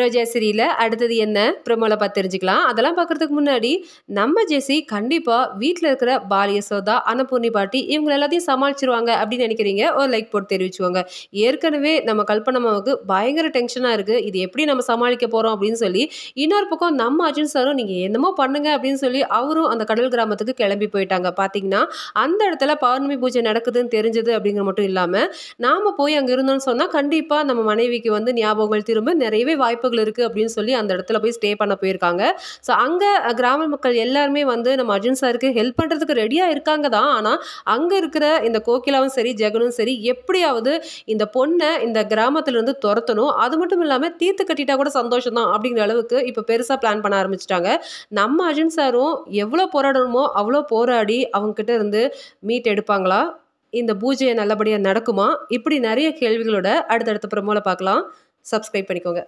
ரோஜா சிரியில் அடுத்தது என்ன ப்ரொமோவில் பார்த்து தெரிஞ்சுக்கலாம் அதெல்லாம் பார்க்குறதுக்கு முன்னாடி நம்ம ஜெசி கண்டிப்பாக வீட்டில் இருக்கிற பாலிய சோதா அன்னபூர்ணி பாட்டி இவங்க எல்லாத்தையும் சமாளிச்சிருவாங்க அப்படின்னு நினைக்கிறீங்க ஒரு லைக் போட்டு தெரிவிச்சுவாங்க ஏற்கனவே நம்ம கல்பனமாவுக்கு பயங்கர டென்ஷனாக இருக்குது இது எப்படி நம்ம சமாளிக்க போகிறோம் அப்படின்னு சொல்லி இன்னொரு பக்கம் நம்ம அர்ஜுன் சாரும் நீங்கள் என்னமோ பண்ணுங்க அப்படின்னு சொல்லி அவரும் அந்த கடல் கிராமத்துக்கு கிளம்பி போயிட்டாங்க பார்த்தீங்கன்னா அந்த இடத்துல பௌர்ணமி பூஜை நடக்குதுன்னு தெரிஞ்சது அப்படிங்கிற மட்டும் இல்லாமல் நாம் போய் அங்கே இருந்தோம்னு சொன்னால் கண்டிப்பாக நம்ம மனைவிக்கு வந்து ஞாபகங்கள் திரும்ப நிறையவே வாய்ப்பு வாய்ப்புகள் இருக்குது அப்படின்னு சொல்லி அந்த இடத்துல போய் ஸ்டே பண்ண போயிருக்காங்க ஸோ அங்கே கிராம மக்கள் எல்லாருமே வந்து நம்ம அர்ஜுன் சாருக்கு ஹெல்ப் பண்ணுறதுக்கு ரெடியாக இருக்காங்க தான் ஆனால் அங்கே இருக்கிற இந்த கோகிலாவும் சரி ஜெகனும் சரி எப்படியாவது இந்த பொண்ணை இந்த கிராமத்துலேருந்து துரத்தணும் அது மட்டும் இல்லாமல் தீர்த்து கட்டிட்டா கூட சந்தோஷம் தான் அப்படிங்கிற அளவுக்கு இப்போ பெருசாக பிளான் பண்ண ஆரம்பிச்சிட்டாங்க நம்ம அர்ஜுன் சாரும் எவ்வளோ போராடணுமோ அவ்வளோ போராடி அவங்கக்கிட்ட இருந்து மீட் எடுப்பாங்களா இந்த பூஜையை நல்லபடியாக நடக்குமா இப்படி நிறைய கேள்விகளோட அடுத்தடுத்த பிரமோவில் பார்க்கலாம் சப்ஸ்கிரைப் பண்ணிக்கோங்க